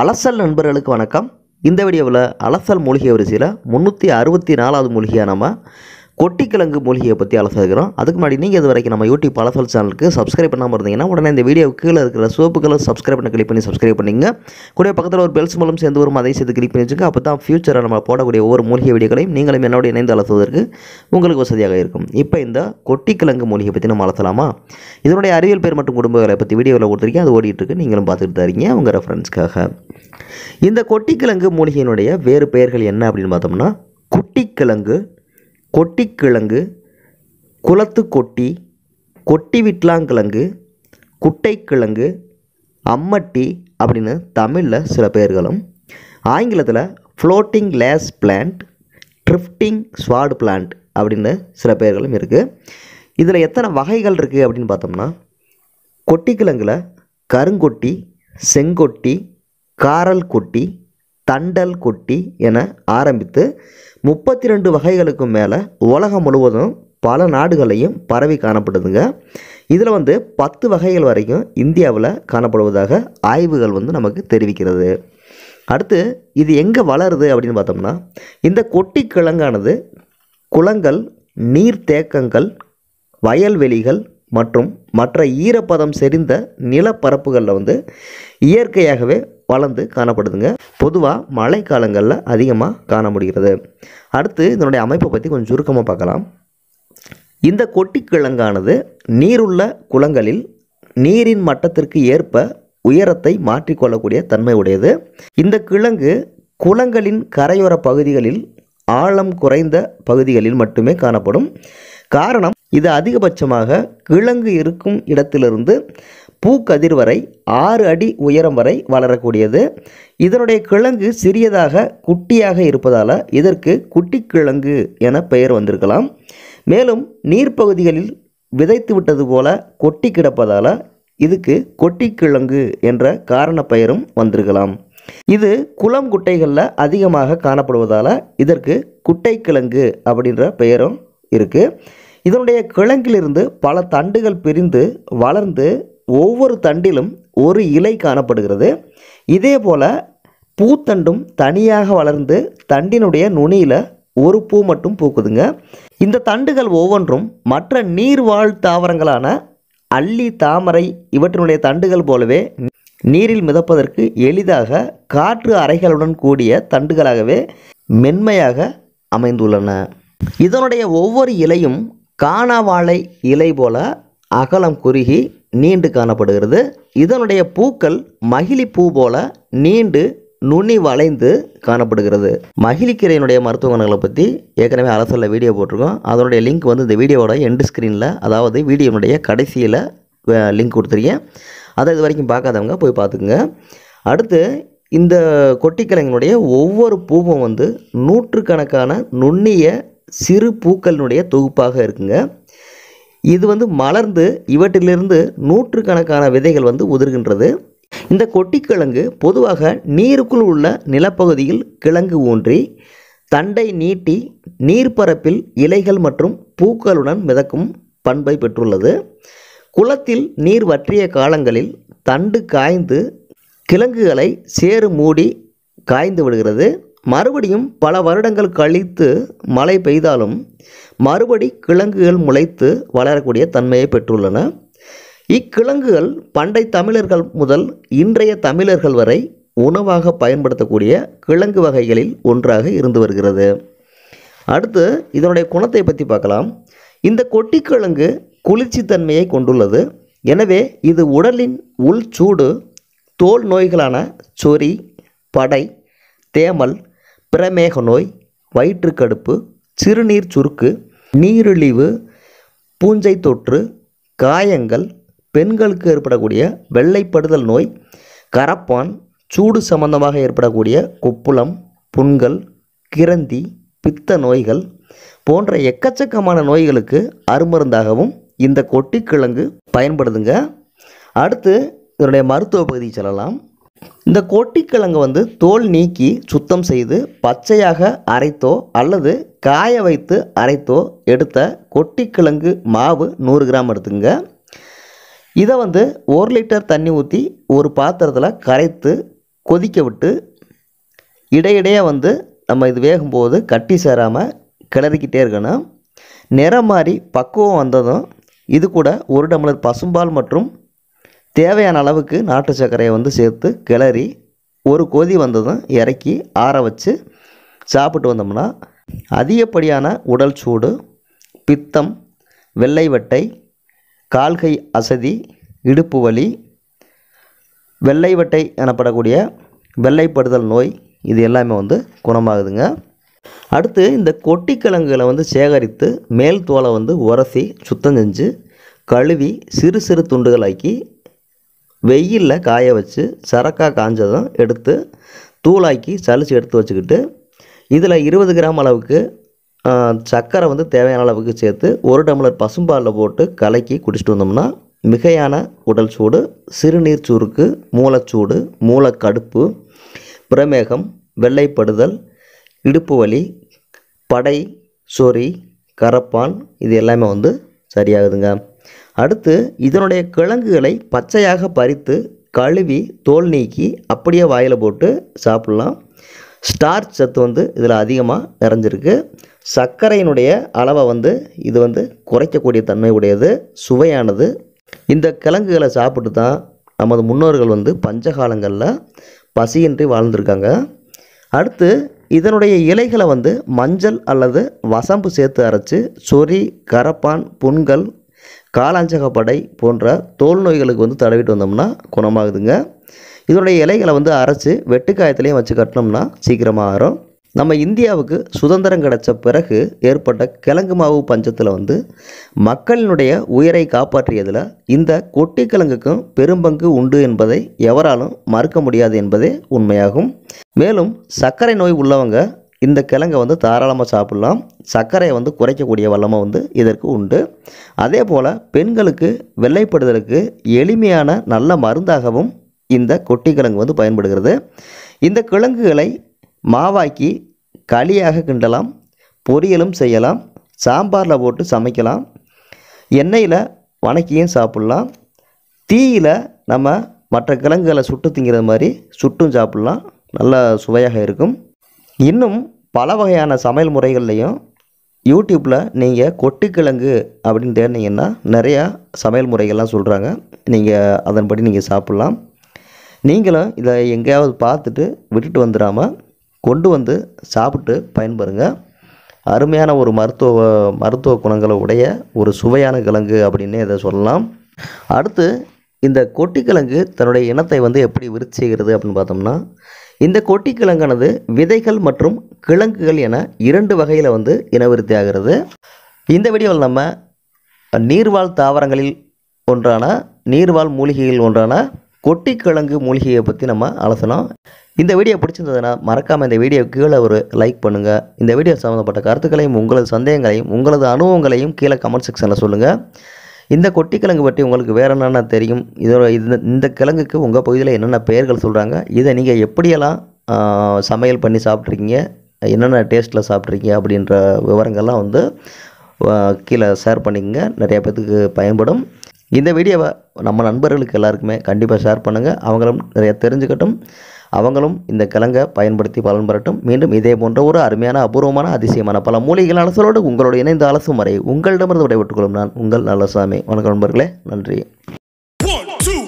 அலசல் நண்பர்களுக்கு வணக்கம் இந்த வீடியோவில் அலசல் மூலிகை வரிசையில் முந்நூற்றி அறுபத்தி நாலாவது மூலிகையாக நம்ம கொட்டிக்கிழங்கு மூலிகையை பற்றி அலசிருக்கிறோம் அதுக்கு முன்னாடி நீங்கள் இது வரைக்கும் நம்ம யூடியூப் அலசல் சேனலுக்கு சப்ஸ்கிரைப் பண்ணாமல் இருந்தீங்கன்னா உடனே இந்த வீடியோ கீழே இருக்கிற சோப்பு கலர் சப்ஸ்கிரைப் பண்ண கிளிக் பண்ணி சப்ஸ்கிரைப் பண்ணிங்க கூட பக்கத்தில் ஒரு பெல்ஸ் மூலம் சேர்ந்து வரும் அதை சேர்த்து கிளிக் பண்ணி வச்சுங்க அப்போ தான் ஃபியூச்சரில் நம்ம போடக்கூடிய ஒவ்வொரு மூலிகை வீடியோக்களையும் நீங்களும் என்னோட இணைந்து அலசுவதற்கு உங்களுக்கு வசதியாக இருக்கும் இப்போ இந்த கொட்டிக்கிழங்கு மூலிகை பற்றி நம்ம அலசலாமா இதனுடைய அறிவியல் பேர் மற்றும் குடும்பங்களை பற்றி வீடியோவில் கொடுத்துருக்கேன் அது ஓடிட்டுருக்கு நீங்களும் பார்த்துட்டு தரீங்க உங்கள் ரெஃபரன்ஸ்க்காக இந்த கொட்டிக்கிழங்கு மூலிகையினுடைய வேறு பெயர்கள் என்ன அப்படின்னு பார்த்தோம்னா குட்டிக்கிழங்கு கொட்டிக்கிழங்கு குளத்து கொட்டி கொட்டி விட்லாங்கிழங்கு குட்டைக்கிழங்கு அம்மட்டி அப்படின்னு தமிழில் சில பேர்களும் ஆங்கிலத்தில் floating lace plant drifting sword plant அப்படின்னு சில பேர்களும் இருக்குது இதில் எத்தனை வகைகள் இருக்குது அப்படின்னு பார்த்தோம்னா கொட்டிக்கிழங்கில் கருங்கொட்டி செங்கொட்டி காரல் கொட்டி தண்டல் கொட்டி என ஆரம்பித்து முப்பத்தி ரெண்டு வகைகளுக்கும் மேலே உலகம் முழுவதும் பல நாடுகளையும் பரவி காணப்படுதுங்க இதில் வந்து பத்து வகைகள் வரைக்கும் இந்தியாவில் காணப்படுவதாக ஆய்வுகள் வந்து நமக்கு தெரிவிக்கிறது அடுத்து இது எங்கே வளருது அப்படின்னு பார்த்தோம்னா இந்த கொட்டி கிழங்கானது குளங்கள் நீர்த்தேக்கங்கள் வயல்வெளிகள் மற்றும் மற்ற ஈரப்பதம் செறிந்த நிலப்பரப்புகளில் வந்து இயற்கையாகவே வளர்ந்து காணப்படுதுங்க பொதுவாக மழை காலங்களில் அதிகமாக காண முடிகிறது அடுத்து இதனுடைய அமைப்பை பற்றி கொஞ்சம் சுருக்கமாக பார்க்கலாம் இந்த கிழங்கானது நீருள்ள குளங்களில் நீரின் மட்டத்திற்கு ஏற்ப உயரத்தை மாற்றிக்கொள்ளக்கூடிய தன்மை உடையது இந்த கிழங்கு குளங்களின் கரையோர பகுதிகளில் ஆழம் குறைந்த பகுதிகளில் மட்டுமே காணப்படும் காரணம் இது அதிகபட்சமாக கிழங்கு இருக்கும் இடத்திலிருந்து பூக்கதிர் வரை ஆறு அடி உயரம் வரை வளரக்கூடியது இதனுடைய கிழங்கு சிறியதாக குட்டியாக இருப்பதால் இதற்கு குட்டி கிழங்கு என பெயர் வந்திருக்கலாம் மேலும் நீர்ப்பகுதிகளில் விதைத்து விட்டது போல கொட்டி கிடப்பதால் இதுக்கு கொட்டி கிழங்கு என்ற காரண பெயரும் வந்திருக்கலாம் இது குளம் குட்டைகளில் அதிகமாக காணப்படுவதால் இதற்கு குட்டை கிழங்கு அப்படின்ற பெயரும் இருக்குது இதனுடைய கிழங்கிலிருந்து பல தண்டுகள் பிரிந்து வளர்ந்து ஒவ்வொரு தண்டிலும் ஒரு இலை காணப்படுகிறது இதே போல் பூத்தண்டும் தனியாக வளர்ந்து தண்டினுடைய நுனியில் ஒரு பூ மட்டும் பூக்குதுங்க இந்த தண்டுகள் ஒவ்வொன்றும் மற்ற நீர்வாழ் தாவரங்களான அள்ளி தாமரை இவற்றினுடைய தண்டுகள் போலவே நீரில் மிதப்பதற்கு எளிதாக காற்று அறைகளுடன் கூடிய தண்டுகளாகவே மென்மையாக அமைந்துள்ளன இதனுடைய ஒவ்வொரு இலையும் காணாவாழை இலை போல அகலம் குறுகி நீண்டு காணப்படுகிறது இதனுடைய பூக்கள் மகிழி பூ போல நீண்டு நுனி வளைந்து காணப்படுகிறது மகிழிக்கீரையினுடைய மருத்துவ குணங்களை பற்றி ஏற்கனவே அரசில் வீடியோ போட்டிருக்கோம் அதனுடைய லிங்க் வந்து இந்த வீடியோவோட எண்டு ஸ்க்ரீனில் அதாவது வீடியோனுடைய கடைசியில் லிங்க் கொடுத்துருக்கேன் அதை இது வரைக்கும் பார்க்காதவங்க போய் பார்த்துக்குங்க அடுத்து இந்த கொட்டிக்கிழங்கினுடைய ஒவ்வொரு பூவும் வந்து நூற்றுக்கணக்கான நுண்ணிய சிறு பூக்களினுடைய தொகுப்பாக இருக்குங்க இது வந்து மலர்ந்து இவற்றிலிருந்து நூற்றுக்கணக்கான விதைகள் வந்து உதிர்கின்றது இந்த கொட்டிக்கிழங்கு பொதுவாக நீருக்குள் உள்ள நிலப்பகுதியில் கிழங்கு ஊன்றி தண்டை நீட்டி நீர்ப்பரப்பில் இலைகள் மற்றும் பூக்களுடன் மிதக்கும் பண்பை பெற்றுள்ளது குளத்தில் நீர் வற்றிய காலங்களில் தண்டு காய்ந்து கிழங்குகளை சேறு மூடி காய்ந்து விடுகிறது மறுபடியும் பல வருடங்கள் கழித்து மழை பெய்தாலும் மறுபடி கிழங்குகள் முளைத்து வளரக்கூடிய தன்மையை பெற்றுள்ளன இக்கிழங்குகள் பண்டை தமிழர்கள் முதல் இன்றைய தமிழர்கள் வரை உணவாக பயன்படுத்தக்கூடிய கிழங்கு வகைகளில் ஒன்றாக இருந்து வருகிறது அடுத்து இதனுடைய குணத்தை பற்றி பார்க்கலாம் இந்த கொட்டிக்கிழங்கு தன்மையை கொண்டுள்ளது எனவே இது உடலின் உள் சூடு தோல் நோய்களான சொறி படை தேமல் பிரமேக நோய் வயிற்றுக்கடுப்பு சிறுநீர் சுருக்கு நீரிழிவு பூஞ்சை தொற்று காயங்கள் பெண்களுக்கு ஏற்படக்கூடிய வெள்ளைப்படுதல் நோய் கரப்பான் சூடு சம்பந்தமாக ஏற்படக்கூடிய கொப்புளம் புண்கள் கிரந்தி பித்த நோய்கள் போன்ற எக்கச்சக்கமான நோய்களுக்கு அருமருந்தாகவும் இந்த கொட்டிக்கிழங்கு பயன்படுதுங்க அடுத்து இதனுடைய மருத்துவ பகுதி செல்லலாம் இந்த கொட்டிக்கிழங்கு வந்து தோல் நீக்கி சுத்தம் செய்து பச்சையாக அரைத்தோ அல்லது காய வைத்து அரைத்தோ எடுத்த கொட்டிக்கிழங்கு மாவு நூறு கிராம் எடுத்துங்க இதை வந்து ஒரு லிட்டர் தண்ணி ஊற்றி ஒரு பாத்திரத்தில் கரைத்து கொதிக்க விட்டு இடையிடையே வந்து நம்ம இது வேகும்போது கட்டி சேராமல் கிளறிக்கிட்டே இருக்கணும் நிறம் மாறி பக்குவம் வந்ததும் இது கூட ஒரு டம்ளர் பசும்பால் மற்றும் தேவையான அளவுக்கு நாட்டு சர்க்கரையை வந்து சேர்த்து கிளறி ஒரு கொதி வந்ததும் இறக்கி ஆற வச்சு சாப்பிட்டு வந்தோம்னா அதிகப்படியான உடல் சூடு பித்தம் வெள்ளை வட்டை கால்கை அசதி இடுப்பு வலி வெள்ளை வட்டை எனப்படக்கூடிய வெள்ளைப்படுதல் நோய் இது எல்லாமே வந்து குணமாகுதுங்க அடுத்து இந்த கொட்டிக்கிழங்குகளை வந்து சேகரித்து மேல் தோலை வந்து உரசி சுத்தம் செஞ்சு கழுவி சிறு சிறு துண்டுகளாக்கி வெயிலில் காய வச்சு சரக்காக காஞ்சதும் எடுத்து தூளாக்கி சலிச்சு எடுத்து வச்சுக்கிட்டு இதில் இருபது கிராம் அளவுக்கு சர்க்கரை வந்து தேவையான அளவுக்கு சேர்த்து ஒரு டம்ளர் பசும்பாலில் போட்டு கலக்கி குடிச்சிட்டு வந்தோம்னா மிகையான உடல் சூடு சிறுநீர் சுருக்கு மூலச்சூடு மூளைக்கடுப்பு பிரமேகம் வெள்ளைப்படுதல் இடுப்பு வலி படை சொறி கரப்பான் இது எல்லாமே வந்து சரியாகுதுங்க அடுத்து இதனுடைய கிழங்குகளை பச்சையாக பறித்து கழுவி தோல் நீக்கி அப்படியே வாயில் போட்டு சாப்பிட்லாம் ஸ்டார்ச் சத்து வந்து இதில் அதிகமாக நிறைஞ்சிருக்கு சர்க்கரையினுடைய அளவை வந்து இது வந்து குறைக்கக்கூடிய தன்மை உடையது சுவையானது இந்த கிழங்குகளை சாப்பிட்டு தான் நமது முன்னோர்கள் வந்து பஞ்சகாலங்களில் பசியின்றி வாழ்ந்திருக்காங்க அடுத்து இதனுடைய இலைகளை வந்து மஞ்சள் அல்லது வசம்பு சேர்த்து அரைச்சி சொறி கரப்பான் புண்கள் காலாஞ்சகப்படை போன்ற தோல் நோய்களுக்கு வந்து தடவிட்டு வந்தோம்னா குணமாகுதுங்க இதனுடைய இலைகளை வந்து அரைச்சி வெட்டுக்காயத்துலேயும் வச்சு கட்டினோம்னா சீக்கிரமாக ஆறும் நம்ம இந்தியாவுக்கு சுதந்திரம் கிடைச்ச பிறகு ஏற்பட்ட கிழங்கு மாவு பஞ்சத்தில் வந்து மக்களினுடைய உயிரை காப்பாற்றியதில் இந்த கொட்டி கிழங்குக்கும் பெரும்பங்கு உண்டு என்பதை எவராலும் மறுக்க முடியாது என்பதே உண்மையாகும் மேலும் சர்க்கரை நோய் உள்ளவங்க இந்த கிழங்கை வந்து தாராளமாக சாப்பிட்லாம் சர்க்கரையை வந்து குறைக்கக்கூடிய வல்லமை வந்து இதற்கு உண்டு அதே போல் பெண்களுக்கு வெள்ளைப்படுதலுக்கு எளிமையான நல்ல மருந்தாகவும் இந்த கொட்டி கிழங்கு வந்து பயன்படுகிறது இந்த கிழங்குகளை மாவாக்கி களியாக கிண்டலாம் பொரியலும் செய்யலாம் சாம்பாரில் போட்டு சமைக்கலாம் எண்ணெயில் வணக்கியும் சாப்பிட்லாம் தீயில் நம்ம மற்ற கிழங்குகளை சுட்டு திங்கிற மாதிரி சுட்டும் சாப்பிட்லாம் நல்லா சுவையாக இருக்கும் இன்னும் பல வகையான சமையல் முறைகள்லையும் யூடியூப்பில் நீங்கள் கொட்டுக்கிழங்கு அப்படின்னு தேடினீங்கன்னா நிறையா சமையல் முறைகள்லாம் சொல்கிறாங்க நீங்கள் அதன்படி நீங்கள் சாப்பிட்லாம் நீங்களும் இதை எங்கேயாவது பார்த்துட்டு விட்டுட்டு வந்துடாமல் கொண்டு வந்து சாப்பிட்டு பயன்பெறுங்க அருமையான ஒரு மருத்துவ மருத்துவ குணங்களை உடைய ஒரு சுவையான கிழங்கு அப்படின்னு இதை சொல்லலாம் அடுத்து இந்த கொட்டிக்கிழங்கு தன்னுடைய இனத்தை வந்து எப்படி விருத்தி செய்கிறது அப்படின்னு பார்த்தோம்னா இந்த கொட்டி கிழங்கானது விதைகள் மற்றும் கிழங்குகள் என இரண்டு வகையில் வந்து இனவிருத்தி ஆகிறது இந்த வீடியோவில் நம்ம நீர்வாழ் தாவரங்களில் ஒன்றான நீர்வாழ் மூலிகையில் ஒன்றான கொட்டி கிழங்கு மூலிகையை பற்றி நம்ம அலசனோம் இந்த வீடியோ பிடிச்சிருந்ததுன்னா மறக்காமல் இந்த வீடியோ கீழே ஒரு லைக் பண்ணுங்கள் இந்த வீடியோ சம்மந்தப்பட்ட கருத்துக்களையும் உங்களது சந்தேகங்களையும் உங்களது அனுபவங்களையும் கீழே கமெண்ட் செக்ஷனில் சொல்லுங்கள் இந்த கொட்டிக்கிழங்கு பற்றி உங்களுக்கு வேறு என்னென்ன தெரியும் இதோட இந்த இந்த கிழங்குக்கு உங்கள் பகுதியில் என்னென்ன பெயர்கள் சொல்கிறாங்க இதை நீங்கள் எப்படியெல்லாம் சமையல் பண்ணி சாப்பிட்ருக்கீங்க என்னென்ன டேஸ்ட்டில் சாப்பிட்ருக்கீங்க அப்படின்ற விவரங்கள்லாம் வந்து கீழே ஷேர் பண்ணிக்கங்க நிறைய பேர்த்துக்கு பயன்படும் இந்த வீடியோவை நம்ம நண்பர்களுக்கு எல்லாருக்குமே கண்டிப்பாக ஷேர் பண்ணுங்கள் அவங்களும் நிறைய தெரிஞ்சுக்கட்டும் அவங்களும் இந்த கிழங்கை பயன்படுத்தி பலன் பெறட்டும் மீண்டும் இதே போன்ற ஒரு அருமையான அபூர்வமான அதிசயமான பல மூலிகைகள் அலசலோடு உங்களோட இணைந்த அலசும் வரை உங்களிடமிருந்து விடைபெற்றுக் கொள்ளும் நான் உங்கள் நல்லசாமி வணக்கம் நண்பர்களே நன்றி